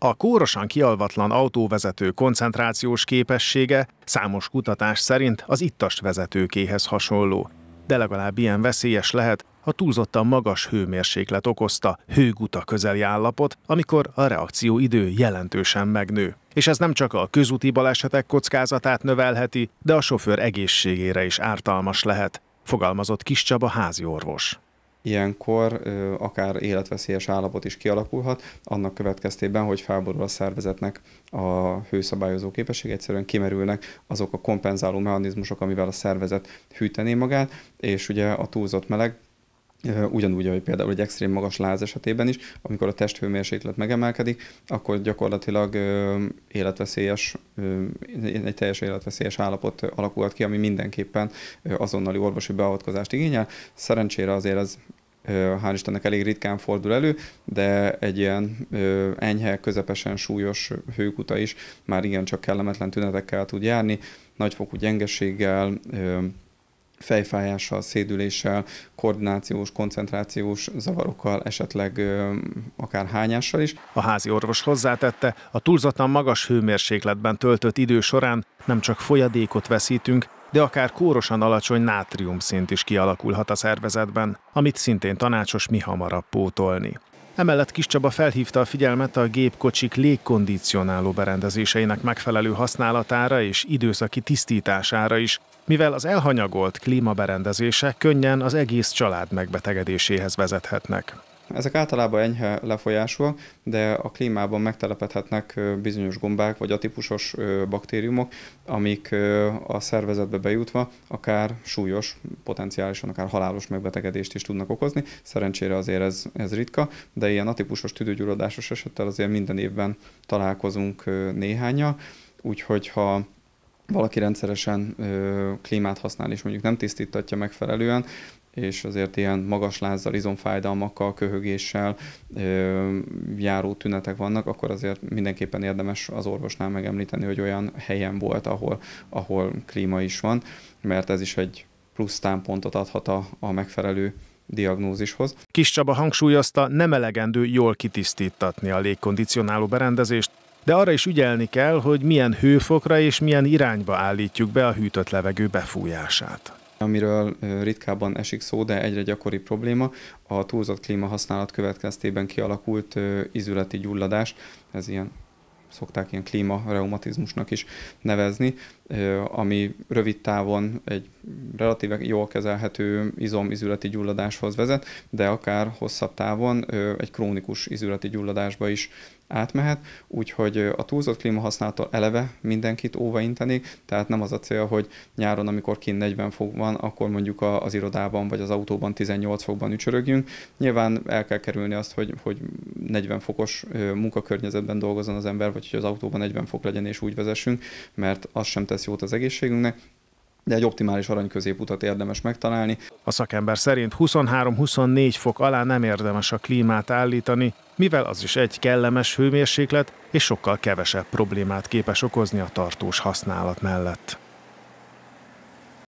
A kórosan kialvatlan autóvezető koncentrációs képessége számos kutatás szerint az ittast vezetőkéhez hasonló, de legalább ilyen veszélyes lehet, ha túlzottan magas hőmérséklet okozta hőguta közeli állapot, amikor a reakció idő jelentősen megnő. És ez nem csak a közúti balesetek kockázatát növelheti, de a sofőr egészségére is ártalmas lehet, fogalmazott Kis Csaba orvos. Ilyenkor ö, akár életveszélyes állapot is kialakulhat, annak következtében, hogy felborul a szervezetnek a hőszabályozó képesség, egyszerűen kimerülnek azok a kompenzáló mechanizmusok, amivel a szervezet hűteni magát, és ugye a túlzott meleg Ugyanúgy, ahogy például egy extrém magas láz esetében is, amikor a testhőmérséklet megemelkedik, akkor gyakorlatilag életveszélyes, egy teljes életveszélyes állapot alakulhat ki, ami mindenképpen azonnali orvosi beavatkozást igényel. Szerencsére azért ez hál' Istennek elég ritkán fordul elő, de egy ilyen enyhe, közepesen súlyos hőkuta is már igencsak kellemetlen tünetekkel tud járni, nagyfokú gyengeséggel, fejfájással, szédüléssel, koordinációs, koncentrációs zavarokkal, esetleg ö, akár hányással is. A házi orvos hozzátette, a túlzatlan magas hőmérsékletben töltött idő során nem csak folyadékot veszítünk, de akár kórosan alacsony nátriumszint is kialakulhat a szervezetben, amit szintén tanácsos mi hamarabb pótolni. Emellett Kiscsaba felhívta a figyelmet a gépkocsik légkondicionáló berendezéseinek megfelelő használatára és időszaki tisztítására is, mivel az elhanyagolt klímaberendezések könnyen az egész család megbetegedéséhez vezethetnek. Ezek általában enyhe lefolyásúak, de a klímában megtelepedhetnek bizonyos gombák vagy atipusos baktériumok, amik a szervezetbe bejutva akár súlyos, potenciálisan akár halálos megbetegedést is tudnak okozni. Szerencsére azért ez, ez ritka, de ilyen atipusos tüdőgyulladásos esettel azért minden évben találkozunk néhányal. úgyhogy ha valaki rendszeresen ö, klímát használ, és mondjuk nem tisztítatja megfelelően, és azért ilyen magas lázzal, izomfájdalmakkal, köhögéssel ö, járó tünetek vannak, akkor azért mindenképpen érdemes az orvosnál megemlíteni, hogy olyan helyen volt, ahol, ahol klíma is van, mert ez is egy plusz támpontot adhat a, a megfelelő diagnózishoz. Kis Csaba hangsúlyozta, nem elegendő jól kitisztítatni a légkondicionáló berendezést, de arra is ügyelni kell, hogy milyen hőfokra és milyen irányba állítjuk be a hűtött levegő befújását. Amiről ritkábban esik szó, de egyre gyakori probléma, a túlzott klímahasználat következtében kialakult izületi gyulladás, ez ilyen szokták ilyen klímareumatizmusnak is nevezni, ami rövid távon egy relatíve jól kezelhető izomizületi gyulladáshoz vezet, de akár hosszabb távon egy krónikus izületi gyulladásba is átmehet, úgyhogy a túlzott klímahasználattól eleve mindenkit óva intenék, tehát nem az a cél, hogy nyáron, amikor kint 40 fok van, akkor mondjuk az irodában vagy az autóban 18 fokban ücsörögjünk. Nyilván el kell kerülni azt, hogy, hogy 40 fokos munkakörnyezetben dolgozzon az ember, vagy hogy az autóban 40 fok legyen és úgy vezessünk, mert az sem tesz tesz jót az egészségünknek, de egy optimális arany középutat érdemes megtalálni. A szakember szerint 23-24 fok alá nem érdemes a klímát állítani, mivel az is egy kellemes hőmérséklet és sokkal kevesebb problémát képes okozni a tartós használat mellett.